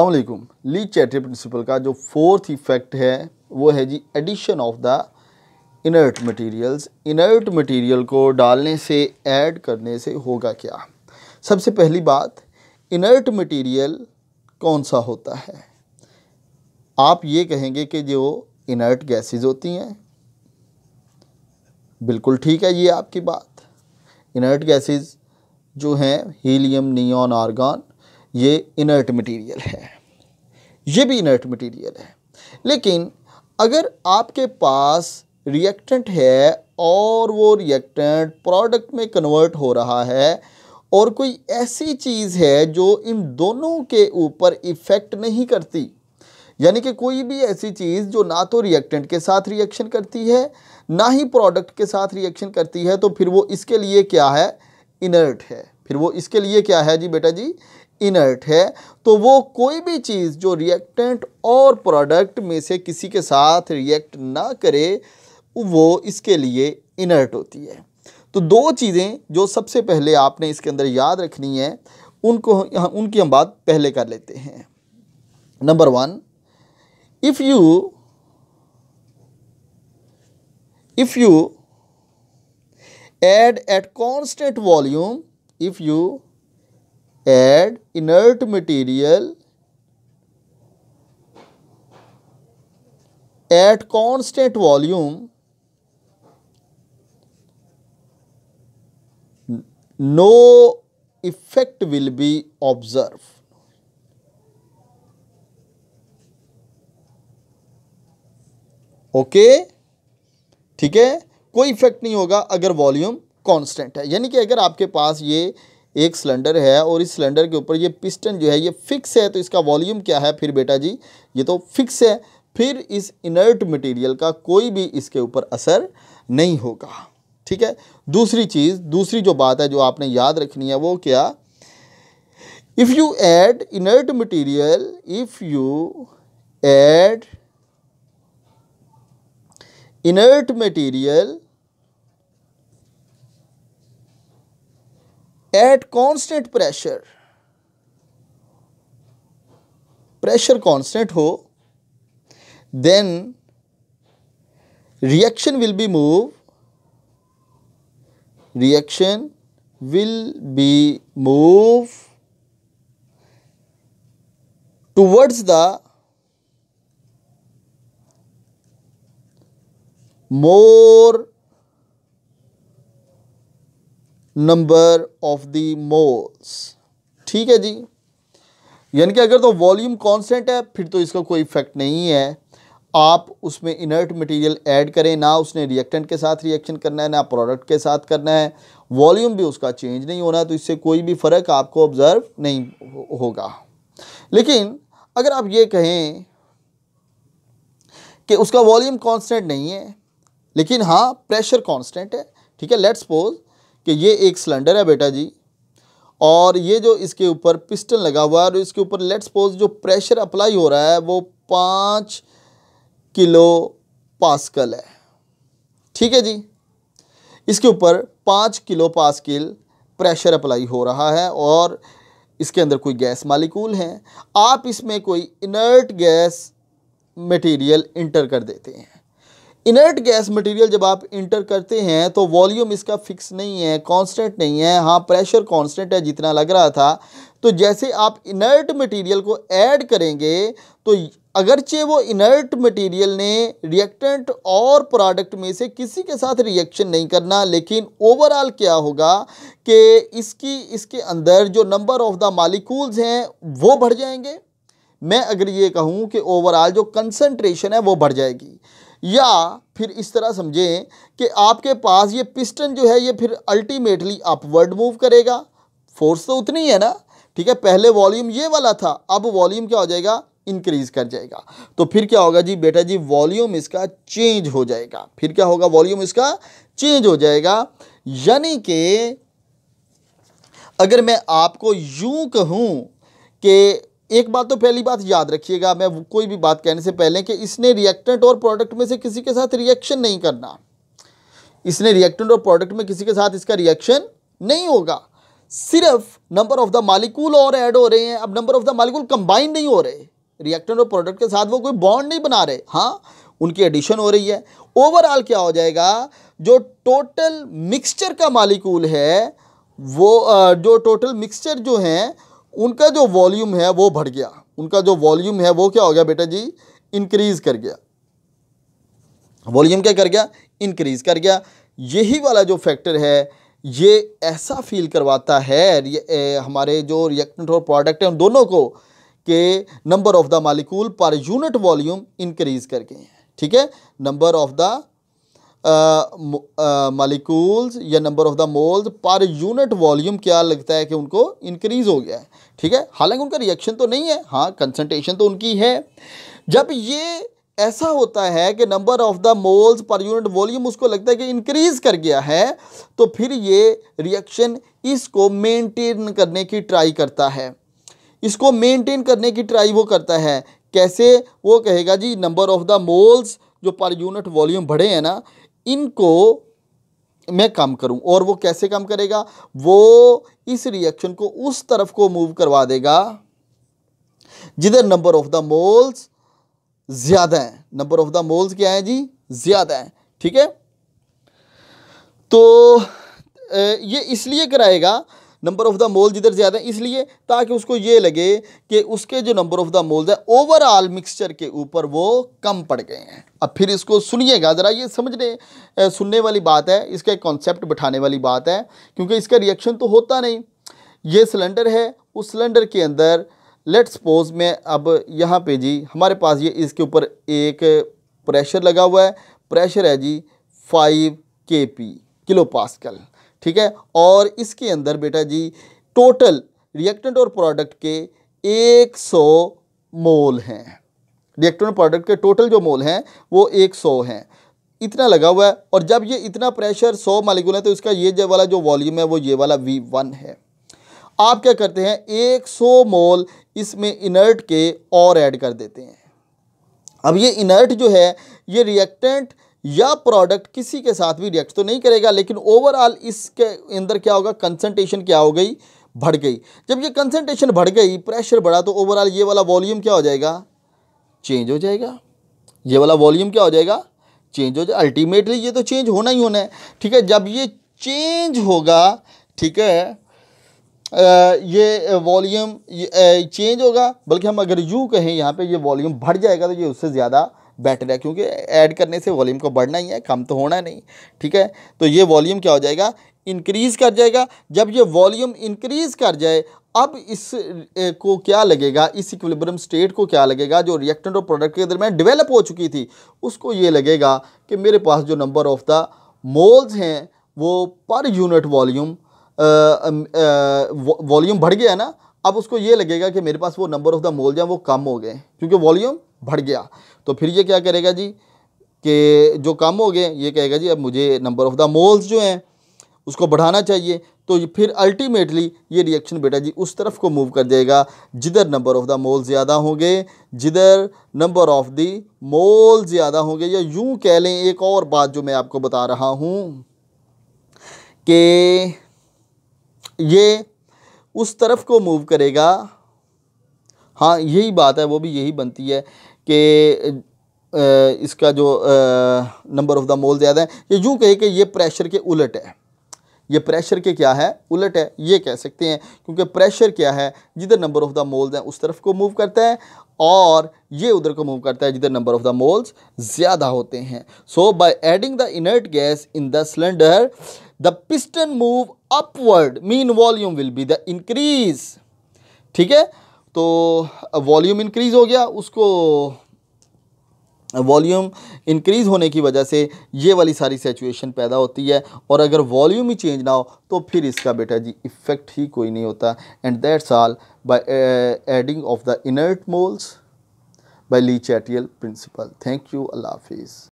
अलैकुम ली चैटरी प्रिंसिपल का जो फोर्थ इफेक्ट है वो है जी addition of the inert materials inert material को डालने से ऐड करने से होगा क्या सबसे पहली बात इनर्ट मटेरियल कौन सा होता है आप ये कहेंगे कि जो इनर्ट गैसेस होती हैं बिल्कुल ठीक है ये आपकी बात इनर्ट गैसेस जो हैं हीलियम नियॉन आर्गन ये इनर्ट मटेरियल है ये भी इनर्ट मटेरियल है लेकिन अगर आपके पास रिएक्टेंट है और वो रिएक्टेंट प्रोडक्ट में कन्वर्ट हो रहा है और कोई ऐसी चीज़ है जो इन दोनों के ऊपर इफ़ेक्ट नहीं करती यानी कि कोई भी ऐसी चीज़ जो ना तो रिएक्टेंट के साथ रिएक्शन करती है ना ही प्रोडक्ट के साथ रिएक्शन करती है तो फिर वो इसके लिए क्या है इनर्ट है फिर वो इसके लिए क्या है जी बेटा जी इनर्ट है तो वो कोई भी चीज़ जो रिएक्टेंट और प्रोडक्ट में से किसी के साथ रिएक्ट ना करे वो इसके लिए इनर्ट होती है तो दो चीज़ें जो सबसे पहले आपने इसके अंदर याद रखनी है उनको उनकी हम बात पहले कर लेते हैं number one if you if you add at constant volume if you add inert material at constant volume no effect will be observed. Okay okay? ठीक है कोई इफेक्ट नहीं होगा अगर वॉल्यूम कांस्टेंट है यानी कि अगर आपके पास ये एक सिलेंडर है और इस सिलेंडर के ऊपर ये पिस्टन जो है ये फिक्स है तो इसका वॉल्यूम क्या है फिर बेटा जी ये तो फिक्स है फिर इस इनर्ट मटेरियल का कोई भी इसके ऊपर असर नहीं होगा ठीक है दूसरी चीज़ दूसरी जो बात है जो आपने याद रखनी है वो क्या if you add inert material if you add inert material at constant pressure pressure constant हो then reaction will be move reaction will be move towards the more number of the moles ठीक है जी यानी कि अगर तो volume constant है फिर तो इसका कोई इफेक्ट नहीं है आप उसमें इनर्ट मटेरियल ऐड करें ना उसने रिएक्टेंट के साथ रिएक्शन करना है ना प्रोडक्ट के साथ करना है वॉल्यूम भी उसका चेंज नहीं होना तो इससे कोई भी फ़र्क आपको ऑब्ज़र्व नहीं होगा लेकिन अगर आप ये कहें कि उसका वॉल्यूम कांस्टेंट नहीं है लेकिन हाँ प्रेशर कांस्टेंट है ठीक है लेट्स सपोज कि ये एक सिलेंडर है बेटा जी और ये जो इसके ऊपर पिस्टन लगा हुआ है और इसके ऊपर लेट्स सपोज जो प्रेशर अप्लाई हो रहा है वो पाँच किलो पास्कल है ठीक है जी इसके ऊपर पाँच किलो पास्किल प्रेशर अप्लाई हो रहा है और इसके अंदर कोई गैस मालिकूल हैं आप इसमें कोई इनर्ट गैस मटेरियल इंटर कर देते हैं इनर्ट गैस मटेरियल जब आप इंटर करते हैं तो वॉल्यूम इसका फिक्स नहीं है कांस्टेंट नहीं है हाँ प्रेशर कांस्टेंट है जितना लग रहा था तो जैसे आप इनर्ट मटेरियल को ऐड करेंगे तो अगरचे वो इनर्ट मटेरियल ने रिएक्टेंट और प्रोडक्ट में से किसी के साथ रिएक्शन नहीं करना लेकिन ओवरऑल क्या होगा कि इसकी इसके अंदर जो नंबर ऑफ़ द मालिकूल्स हैं वो बढ़ जाएंगे मैं अगर ये कहूँ कि ओवरऑल जो कंसनट्रेशन है वो बढ़ जाएगी या फिर इस तरह समझें कि आपके पास ये पिस्टन जो है ये फिर अल्टीमेटली अपवर्ड मूव करेगा फोर्स तो उतनी है ना ठीक है पहले वॉल्यूम ये वाला था अब वॉल्यूम क्या हो जाएगा इंक्रीज कर जाएगा तो फिर क्या होगा जी बेटा जी वॉल्यूम इसका चेंज हो जाएगा फिर क्या होगा वॉल्यूम इसका चेंज हो जाएगा यानी कि अगर मैं आपको यूं कहूं कि एक बात तो पहली बात याद रखिएगा मैं कोई भी बात कहने से पहले कि इसने रिएक्टेंट और प्रोडक्ट में से किसी के साथ रिएक्शन नहीं करना इसने रिएक्टेंट और प्रोडक्ट में किसी के साथ इसका रिएक्शन नहीं होगा सिर्फ नंबर ऑफ द मालिकूल और ऐड हो रहे हैं अब number of the molecule combine नहीं हो रहे रिएक्टेंट और प्रोडक्ट के साथ वो कोई बॉन्ड नहीं बना रहे हाँ उनकी एडिशन हो रही है ओवरऑल क्या हो जाएगा जो टोटल मिक्सचर का मालिकूल है वो जो टोटल मिक्सचर जो है उनका जो वॉल्यूम है वो बढ़ गया उनका जो वॉल्यूम है वो क्या हो गया बेटा जी इंक्रीज कर गया वॉल्यूम क्या कर गया इंक्रीज कर गया यही वाला जो फैक्टर है ये ऐसा फील करवाता है ए, हमारे जो रिएक्टेंट और प्रोडक्ट हैं उन दोनों को कि number of the molecule per unit volume increase करके हैं ठीक है नंबर ऑफ़ द मालिकूल्स या number of the moles per unit volume क्या लगता है कि उनको इंक्रीज हो गया है ठीक है हालांकि उनका रिएक्शन तो नहीं है हाँ कंसनट्रेशन तो उनकी है जब ये ऐसा होता है कि number of the moles per unit volume उसको लगता है कि इंक्रीज कर गया है तो फिर ये रिएक्शन इसको मेंटेन करने की ट्राई करता है इसको मेंटेन करने की ट्राई वो करता है कैसे वो कहेगा जी नंबर ऑफ द मोल्स जो पर यूनिट वॉल्यूम बढ़े हैं ना इनको मैं कम करूं और वो कैसे कम करेगा वो इस रिएक्शन को उस तरफ को मूव करवा देगा जिधर नंबर ऑफ द मोल्स ज़्यादा है नंबर ऑफ द मोल्स क्या है जी ज़्यादा है ठीक है तो ये इसलिए कराएगा नंबर ऑफ़ द मोल जिधर ज़्यादा है इसलिए ताकि उसको ये लगे कि उसके जो नंबर ऑफ़ द मोल्स है ओवरऑल मिक्सचर के ऊपर वो कम पड़ गए हैं अब फिर इसको सुनिएगा ज़रा ये समझने सुनने वाली बात है इसका एक कॉन्सेप्ट बिठाने वाली बात है क्योंकि इसका रिएक्शन तो होता नहीं ये सिलेंडर है उस सिलेंडर के अंदर लेट सपोज में अब यहाँ पे जी हमारे पास ये इसके ऊपर एक प्रेशर लगा हुआ है प्रेशर है जी five K P kilopascal ठीक है और इसके अंदर बेटा जी टोटल रिएक्टेंट और प्रोडक्ट के 100 मोल हैं रिएक्टेंट और प्रोडक्ट के टोटल जो मोल हैं वो 100 हैं इतना लगा हुआ है और जब ये इतना प्रेशर 100 मालिकूल है तो इसका ये जो वाला जो वॉल्यूम है वो ये वाला वन है आप क्या करते हैं 100 मोल इसमें इनर्ट के और ऐड कर देते हैं अब ये इनर्ट जो है ये रिएक्टेंट या प्रोडक्ट किसी के साथ भी रिएक्ट तो नहीं करेगा लेकिन ओवरऑल इसके अंदर क्या होगा कंसनट्रेशन क्या हो गई बढ़ गई जब ये कंसनट्रेशन बढ़ गई प्रेशर बढ़ा तो ओवरऑल ये वाला वॉल्यूम क्या हो जाएगा चेंज हो जाएगा ये वाला वॉल्यूम क्या हो जाएगा चेंज हो जाए अल्टीमेटली ये तो चेंज होना ही होना है ठीक है जब ये चेंज होगा ठीक है ये वॉल्यूम चेंज होगा बल्कि हम अगर यू कहें यहाँ पे ये वॉल्यूम बढ़ जाएगा तो ये उससे ज़्यादा बेटर है क्योंकि ऐड करने से वॉल्यूम को बढ़ना ही है कम तो होना नहीं ठीक है तो ये वॉल्यूम क्या हो जाएगा इंक्रीज़ कर जाएगा जब ये वॉल्यूम इंक्रीज़ कर जाए अब इस को क्या लगेगा इस इक्विलिब्रियम स्टेट को क्या लगेगा जो रिएक्टेंट और प्रोडक्ट के दरमियान डेवलप हो चुकी थी उसको ये लगेगा कि मेरे पास जो नंबर ऑफ़ द मोल्स हैं वो पर यूनिट वॉल्यूम वॉल्यूम बढ़ गया ना अब उसको ये लगेगा कि मेरे पास वो नंबर ऑफ़ द मोल जो वो कम हो गए क्योंकि वॉल्यूम बढ़ गया तो फिर ये क्या करेगा जी कि जो कम हो गए ये कहेगा जी अब मुझे नंबर ऑफ़ द मोल्स जो हैं उसको बढ़ाना चाहिए तो फिर अल्टीमेटली ये रिएक्शन बेटा जी उस तरफ को मूव कर जाएगा जिधर नंबर ऑफ़ द मोल ज़्यादा होंगे जिधर नंबर ऑफ़ द मोल ज़्यादा होंगे या यूँ कह लें एक और बात जो मैं आपको बता रहा हूँ कि ये उस तरफ को मूव करेगा हाँ यही बात है वो भी यही बनती है कि इसका जो नंबर ऑफ़ द मोल ज़्यादा है ये यूँ कहे कि ये प्रेशर के उलट है ये प्रेशर के क्या है उलट है ये कह सकते हैं क्योंकि प्रेशर क्या है जिधर नंबर ऑफ़ द मोल्स हैं उस तरफ को मूव करता है और ये उधर को मूव करता है जिधर नंबर ऑफ़ द मोल्स ज़्यादा होते हैं so by adding the inert gas in the cylinder the piston move upward mean volume will be the increase ठीक है तो वॉल्यूम uh, इंक्रीज हो गया उसको वॉल्यूम uh, इंक्रीज होने की वजह से ये वाली सारी सिचुएशन पैदा होती है और अगर वॉल्यूम ही चेंज ना हो तो फिर इसका बेटा जी इफ़ेक्ट ही कोई नहीं होता and that's all by adding of the inert moles by Le Chatelier principle thank you अल्लाह हाफिज़